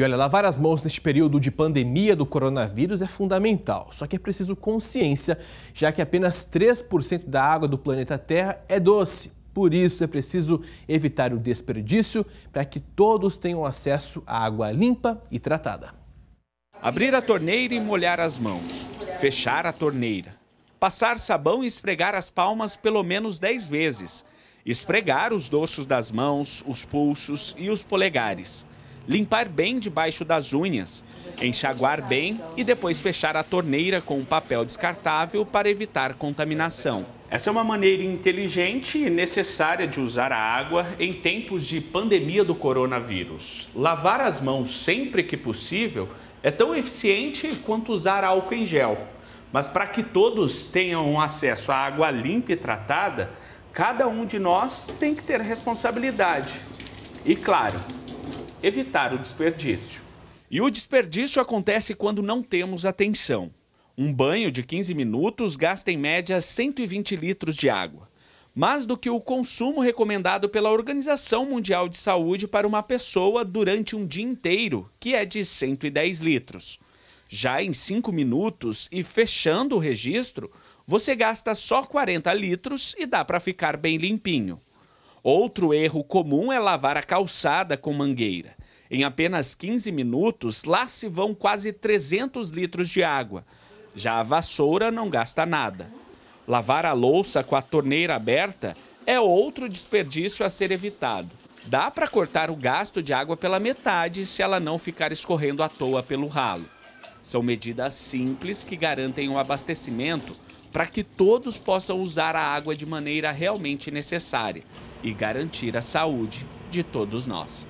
E olha, lavar as mãos neste período de pandemia do coronavírus é fundamental, só que é preciso consciência, já que apenas 3% da água do planeta Terra é doce. Por isso, é preciso evitar o desperdício para que todos tenham acesso à água limpa e tratada. Abrir a torneira e molhar as mãos. Fechar a torneira. Passar sabão e esfregar as palmas pelo menos 10 vezes. Esfregar os dorsos das mãos, os pulsos e os polegares limpar bem debaixo das unhas, enxaguar bem e depois fechar a torneira com um papel descartável para evitar contaminação. Essa é uma maneira inteligente e necessária de usar a água em tempos de pandemia do coronavírus. Lavar as mãos sempre que possível é tão eficiente quanto usar álcool em gel. Mas para que todos tenham acesso à água limpa e tratada, cada um de nós tem que ter responsabilidade. E claro, evitar o desperdício. E o desperdício acontece quando não temos atenção. Um banho de 15 minutos gasta em média 120 litros de água, mais do que o consumo recomendado pela Organização Mundial de Saúde para uma pessoa durante um dia inteiro, que é de 110 litros. Já em 5 minutos e fechando o registro, você gasta só 40 litros e dá para ficar bem limpinho. Outro erro comum é lavar a calçada com mangueira. Em apenas 15 minutos, lá se vão quase 300 litros de água. Já a vassoura não gasta nada. Lavar a louça com a torneira aberta é outro desperdício a ser evitado. Dá para cortar o gasto de água pela metade se ela não ficar escorrendo à toa pelo ralo. São medidas simples que garantem o abastecimento para que todos possam usar a água de maneira realmente necessária e garantir a saúde de todos nós.